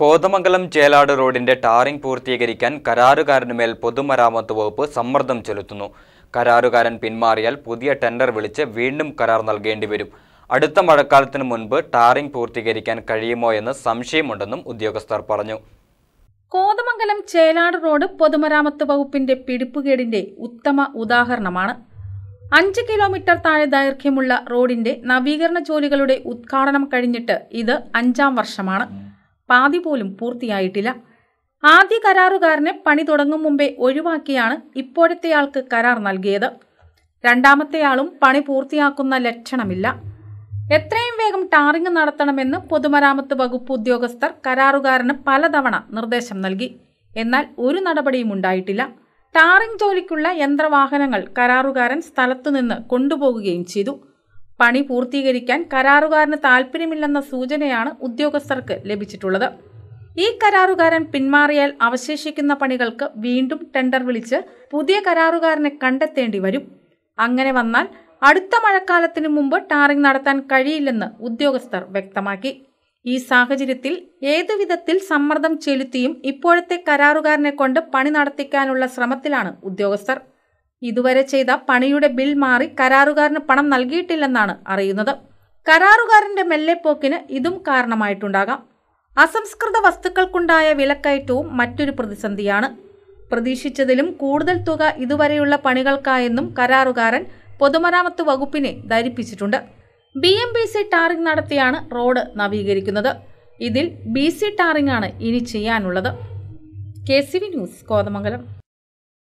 കോതമംഗലം ചേലാട് റോഡിന്റെ ടാറിംഗ് പൂർത്തീകരിക്കാൻ കരാറുകാരനുമേൽ പൊതുമരാമത്ത് വകുപ്പ് സമ്മർദ്ദം ചെലുത്തുന്നു കരാറുകാരൻ പിന്മാറിയാൽ പുതിയ ടെൻഡർ വിളിച്ച് വീണ്ടും കരാർ നൽകേണ്ടി വരും അടുത്ത മഴക്കാലത്തിന് മുൻപ് ടാറിംഗ് പൂർത്തീകരിക്കാൻ കഴിയുമോ എന്ന് സംശയമുണ്ടെന്നും ഉദ്യോഗസ്ഥർ പറഞ്ഞു കോതമംഗലം ചേലാട് റോഡ് പൊതുമരാമത്ത് വകുപ്പിന്റെ പിടിപ്പുകേടിന്റെ ഉത്തമ ഉദാഹരണമാണ് അഞ്ച് കിലോമീറ്റർ താഴെ ദൈർഘ്യമുള്ള റോഡിന്റെ നവീകരണ ജോലികളുടെ ഉദ്ഘാടനം കഴിഞ്ഞിട്ട് ഇത് അഞ്ചാം വർഷമാണ് പാതി പോലും പൂർത്തിയായിട്ടില്ല ആദ്യ കരാറുകാരനെ പണി തുടങ്ങും മുമ്പേ ഒഴിവാക്കിയാണ് ആൾക്ക് കരാർ നൽകിയത് രണ്ടാമത്തെയാളും പണി പൂർത്തിയാക്കുന്ന ലക്ഷണമില്ല എത്രയും വേഗം ടാറിംഗ് നടത്തണമെന്ന് പൊതുമരാമത്ത് വകുപ്പ് ഉദ്യോഗസ്ഥർ കരാറുകാരന് പലതവണ നിർദ്ദേശം നൽകി എന്നാൽ ഒരു നടപടിയും ഉണ്ടായിട്ടില്ല ടാറിംഗ് ജോലിക്കുള്ള യന്ത്രവാഹനങ്ങൾ കരാറുകാരൻ സ്ഥലത്തുനിന്ന് കൊണ്ടുപോകുകയും ചെയ്തു പണി പൂർത്തീകരിക്കാൻ കരാറുകാരന് താൽപ്പര്യമില്ലെന്ന സൂചനയാണ് ഉദ്യോഗസ്ഥർക്ക് ലഭിച്ചിട്ടുള്ളത് ഈ കരാറുകാരൻ പിന്മാറിയാൽ അവശേഷിക്കുന്ന പണികൾക്ക് വീണ്ടും ടെൻഡർ വിളിച്ച് പുതിയ കരാറുകാരനെ കണ്ടെത്തേണ്ടി വരും അങ്ങനെ വന്നാൽ അടുത്ത മഴക്കാലത്തിനു മുമ്പ് ടാറിംഗ് നടത്താൻ കഴിയില്ലെന്ന് ഉദ്യോഗസ്ഥർ വ്യക്തമാക്കി ഈ സാഹചര്യത്തിൽ വിധത്തിൽ സമ്മർദ്ദം ചെലുത്തിയും ഇപ്പോഴത്തെ കരാറുകാരനെ കൊണ്ട് പണി നടത്തിക്കാനുള്ള ശ്രമത്തിലാണ് ഉദ്യോഗസ്ഥർ ഇതുവരെ ചെയ്ത പണിയുടെ ബിൽ മാറി കരാറുകാരന് പണം നൽകിയിട്ടില്ലെന്നാണ് അറിയുന്നത് കരാറുകാരന്റെ മെല്ലെപ്പോക്കിന് ഇതും കാരണമായിട്ടുണ്ടാകാം അസംസ്കൃത വസ്തുക്കൾക്കുണ്ടായ വിലക്കയറ്റവും മറ്റൊരു പ്രതിസന്ധിയാണ് പ്രതീക്ഷിച്ചതിലും കൂടുതൽ തുക ഇതുവരെയുള്ള പണികൾക്കായെന്നും കരാറുകാരൻ പൊതുമരാമത്ത് വകുപ്പിനെ ധരിപ്പിച്ചിട്ടുണ്ട് B M B C tarring നടത്തിയാണ് റോഡ് നവീകരിക്കുന്നത് ഇതിൽ ബി സി ടാറിംഗ് ആണ് ഇനി ചെയ്യാനുള്ളത് K C V news Kothamangalam